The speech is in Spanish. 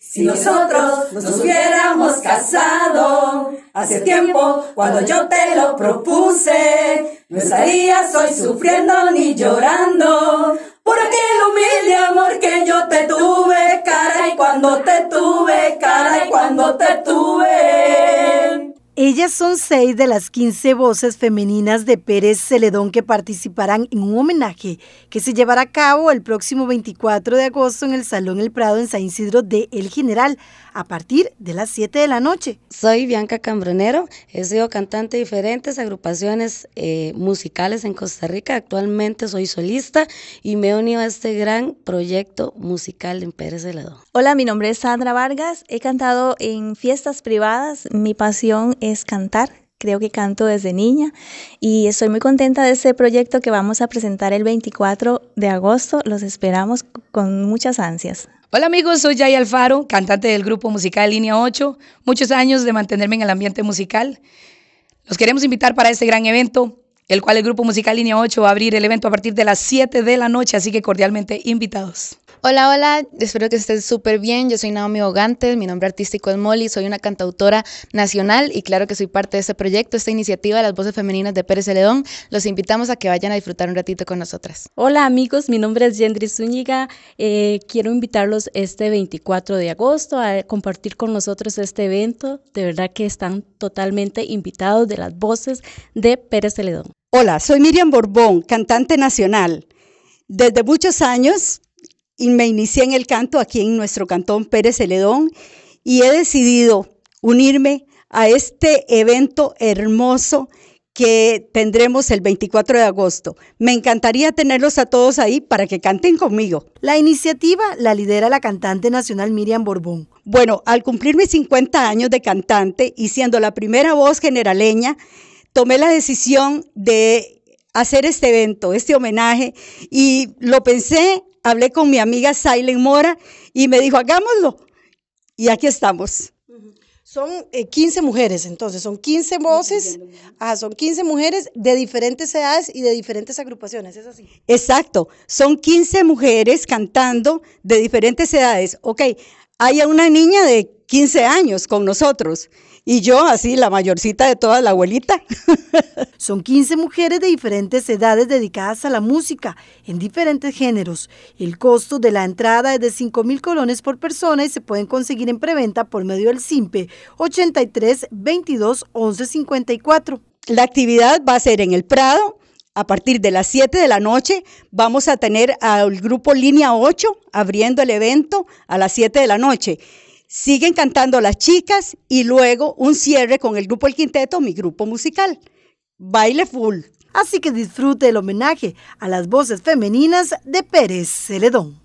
Si nosotros nos hubiéramos casado hace tiempo, cuando yo te lo propuse, no estarías hoy sufriendo ni llorando. Ellas son seis de las 15 voces femeninas de Pérez Celedón que participarán en un homenaje que se llevará a cabo el próximo 24 de agosto en el Salón El Prado en San Isidro de El General a partir de las 7 de la noche. Soy Bianca Cambronero, he sido cantante de diferentes agrupaciones eh, musicales en Costa Rica, actualmente soy solista y me he unido a este gran proyecto musical en Pérez Celedón. Hola, mi nombre es Sandra Vargas, he cantado en fiestas privadas, mi pasión es cantar. Creo que canto desde niña y estoy muy contenta de este proyecto que vamos a presentar el 24 de agosto. Los esperamos con muchas ansias. Hola amigos, soy Jay Alfaro, cantante del grupo musical Línea 8, muchos años de mantenerme en el ambiente musical. Los queremos invitar para este gran evento, el cual el grupo musical Línea 8 va a abrir el evento a partir de las 7 de la noche, así que cordialmente invitados. Hola, hola, espero que estén súper bien. Yo soy Naomi Bogantes, mi nombre artístico es Molly, soy una cantautora nacional y claro que soy parte de este proyecto, esta iniciativa de las voces femeninas de Pérez Celedón. Los invitamos a que vayan a disfrutar un ratito con nosotras. Hola amigos, mi nombre es Yendri Zúñiga. Eh, quiero invitarlos este 24 de agosto a compartir con nosotros este evento. De verdad que están totalmente invitados de las voces de Pérez Celedón. Hola, soy Miriam Borbón, cantante nacional. Desde muchos años y me inicié en el canto aquí en nuestro cantón Pérez Celedón y he decidido unirme a este evento hermoso que tendremos el 24 de agosto. Me encantaría tenerlos a todos ahí para que canten conmigo. La iniciativa la lidera la cantante nacional Miriam Borbón. Bueno, al cumplir mis 50 años de cantante y siendo la primera voz generaleña, tomé la decisión de hacer este evento, este homenaje, y lo pensé hablé con mi amiga Silent Mora y me dijo, hagámoslo. Y aquí estamos. Son 15 eh, mujeres, entonces, son 15 voces, ah, son 15 mujeres de diferentes edades y de diferentes agrupaciones, ¿es así? Exacto, son 15 mujeres cantando de diferentes edades. Ok, hay una niña de 15 años con nosotros y yo así, la mayorcita de todas, la abuelita. Son 15 mujeres de diferentes edades dedicadas a la música, en diferentes géneros. El costo de la entrada es de 5 mil colones por persona y se pueden conseguir en preventa por medio del SIMPE 83 22 11 54. La actividad va a ser en el Prado, a partir de las 7 de la noche vamos a tener al grupo Línea 8 abriendo el evento a las 7 de la noche. Siguen cantando las chicas y luego un cierre con el grupo El Quinteto, mi grupo musical. Baile full. Así que disfrute el homenaje a las voces femeninas de Pérez Celedón.